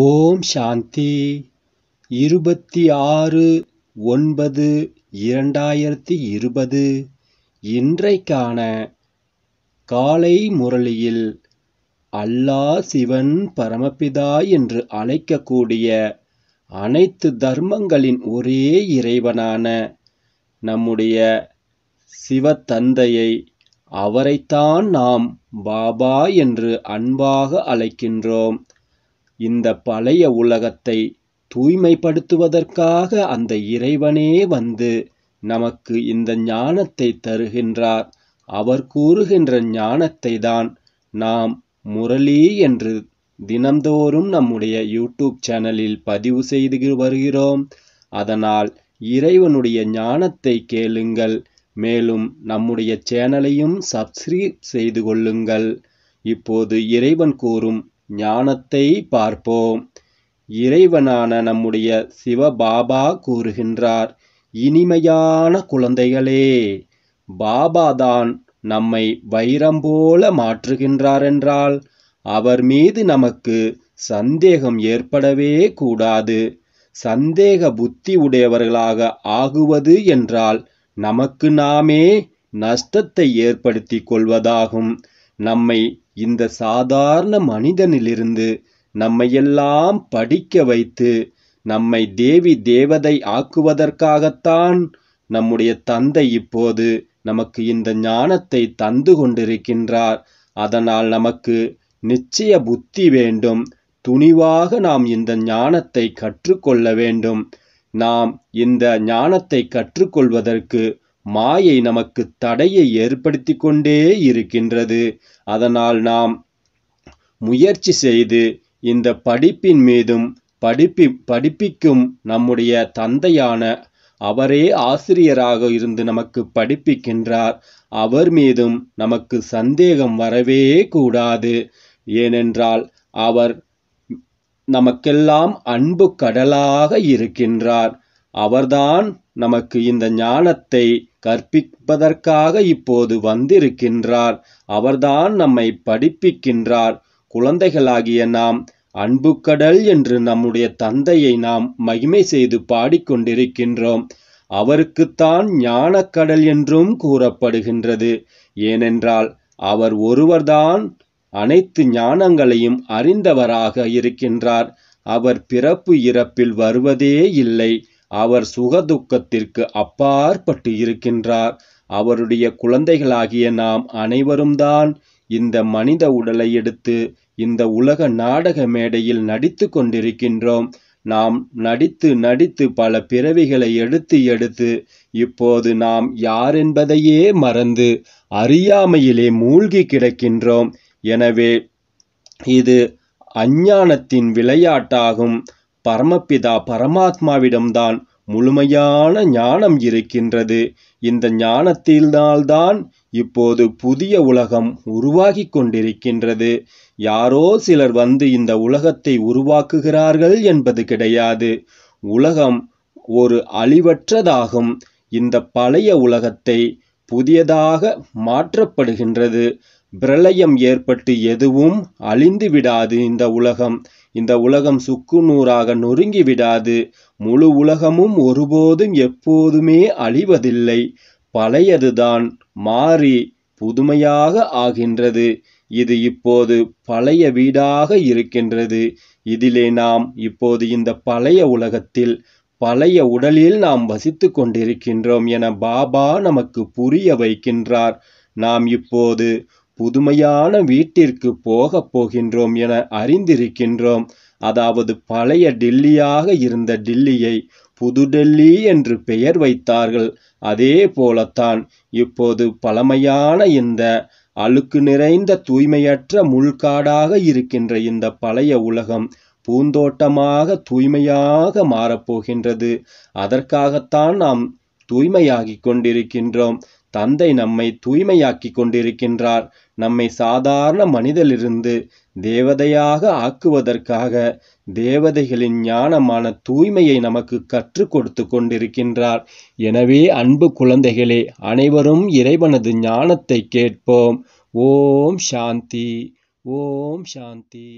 ஓம் சாந்தி இருபத்தி ஆறு ஒன்பது இரண்டாயிரத்தி இருபது இன்றைக்கான காலை முரளியில் அல்லா சிவன் பரமபிதா என்று அழைக்கக்கூடிய அனைத்து தர்மங்களின் ஒரே இறைவனான நம்முடைய சிவத்தந்தையை அவரைத்தான் நாம் பாபா என்று அன்பாக அழைக்கின்றோம் இந்த பழைய உலகத்தை தூய்மைப்படுத்துவதற்காக அந்த இறைவனே வந்து நமக்கு இந்த ஞானத்தை தருகின்றார் அவர் கூறுகின்ற ஞானத்தை தான் நாம் முரளி என்று தினந்தோறும் நம்முடைய யூடியூப் சேனலில் பதிவு செய்து வருகிறோம் அதனால் இறைவனுடைய ஞானத்தை கேளுங்கள் மேலும் நம்முடைய சேனலையும் சப்ஸ்கிரைப் செய்து கொள்ளுங்கள் இப்போது இறைவன் கூறும் ஞானத்தை பார்ப்போம் இறைவனான நம்முடைய சிவபாபா கூறுகின்றார் இனிமையான குழந்தைகளே பாபாதான் நம்மை வைரம் போல மாற்றுகின்றாரென்றால் அவர் மீது நமக்கு சந்தேகம் ஏற்படவே கூடாது சந்தேக புத்தி உடையவர்களாக ஆகுவது என்றால் நமக்கு நாமே நஷ்டத்தை ஏற்படுத்தி கொள்வதாகும் நம்மை இந்த சாதாரண மனிதனிலிருந்து நம்மையெல்லாம் படிக்க வைத்து நம்மை தேவி தேவதை ஆக்குவதற்காகத்தான் நம்முடைய தந்தை இப்போது நமக்கு இந்த ஞானத்தை தந்து கொண்டிருக்கின்றார் அதனால் நமக்கு நிச்சய புத்தி வேண்டும் துணிவாக நாம் இந்த ஞானத்தை கற்றுக்கொள்ள வேண்டும் நாம் இந்த ஞானத்தை கற்றுக்கொள்வதற்கு மாயை நமக்கு தடையை ஏற்படுத்தி கொண்டே இருக்கின்றது அதனால் நாம் முயற்சி செய்து இந்த படிப்பின் மீதும் படிப்பி படிப்பிக்கும் நம்முடைய தந்தையான அவரே ஆசிரியராக இருந்து நமக்கு படிப்பிக்கின்றார் அவர் மீதும் நமக்கு சந்தேகம் வரவே கூடாது ஏனென்றால் அவர் நமக்கெல்லாம் அன்பு கடலாக இருக்கின்றார் அவர்தான் நமக்கு இந்த ஞானத்தை கற்பிப்பதற்காக இப்போது வந்திருக்கின்றார் அவர்தான் நம்மை படிப்பிக்கின்றார் குழந்தைகளாகிய நாம் அன்புக்கடல் என்று நம்முடைய தந்தையை நாம் மகிமை செய்து பாடிக்கொண்டிருக்கின்றோம் அவருக்குத்தான் ஞானக்கடல் என்றும் கூறப்படுகின்றது ஏனென்றால் அவர் ஒருவர்தான் அனைத்து ஞானங்களையும் அறிந்தவராக இருக்கின்றார் அவர் பிறப்பு இறப்பில் வருவதே இல்லை அவர் சுகதுக்கத்திற்கு அப்பாற்பட்டு இருக்கின்றார் அவருடைய குழந்தைகளாகிய நாம் அனைவரும்தான் இந்த மனித உடலை எடுத்து இந்த உலக நாடக மேடையில் நடித்து கொண்டிருக்கின்றோம் நாம் நடித்து நடித்து பல பிறவிகளை எடுத்து எடுத்து இப்போது நாம் யாரென்பதையே மறந்து அறியாமையிலே மூழ்கி கிடக்கின்றோம் எனவே இது அஞ்ஞானத்தின் விளையாட்டாகும் பரமபிதா பரமாத்மாவிடம்தான் முழுமையான ஞானம் இருக்கின்றது இந்த ஞானத்தினால்தான் இப்போது புதிய உலகம் உருவாகி கொண்டிருக்கின்றது யாரோ சிலர் வந்து இந்த உலகத்தை உருவாக்குகிறார்கள் என்பது கிடையாது உலகம் ஒரு அழிவற்றதாகும் இந்த பழைய உலகத்தை புதியதாக மாற்றப்படுகின்றது பிரளயம் ஏற்பட்டு எதுவும் அழிந்து விடாது இந்த உலகம் இந்த உலகம் சுக்கு நூறாக நொறுங்கி விடாது முழு உலகமும் ஒருபோதும் எப்போதுமே அழிவதில்லை பழையதுதான் மாறி புதுமையாக ஆகின்றது இது இப்போது பழைய வீடாக இருக்கின்றது இதிலே நாம் இப்போது இந்த பழைய உலகத்தில் பழைய உடலில் நாம் வசித்து கொண்டிருக்கின்றோம் என பாபா நமக்கு புரிய வைக்கின்றார் நாம் இப்போது புதுமையான வீட்டிற்கு போகப் போகின்றோம் என அறிந்திருக்கின்றோம் அதாவது பழைய டில்லியாக இருந்த டில்லியை புது டெல்லி என்று பெயர் வைத்தார்கள் அதே போலத்தான் இப்போது பழமையான இந்த அழுக்கு நிறைந்த தூய்மையற்ற முள்காடாக இருக்கின்ற இந்த பழைய உலகம் பூந்தோட்டமாக தூய்மையாக மாறப்போகின்றது அதற்காகத்தான் நாம் தூய்மையாகிக் கொண்டிருக்கின்றோம் தந்தை நம்மை தூய்மையாக்கி கொண்டிருக்கின்றார் நம்மை சாதாரண மனிதலிருந்து தேவதையாக ஆக்குவதற்காக தேவதைகளின் ஞானமான தூய்மையை நமக்கு கற்றுக் கொடுத்து கொண்டிருக்கின்றார் எனவே அன்பு குழந்தைகளே அனைவரும் இறைவனது ஞானத்தை கேட்போம் ஓம் சாந்தி ஓம் சாந்தி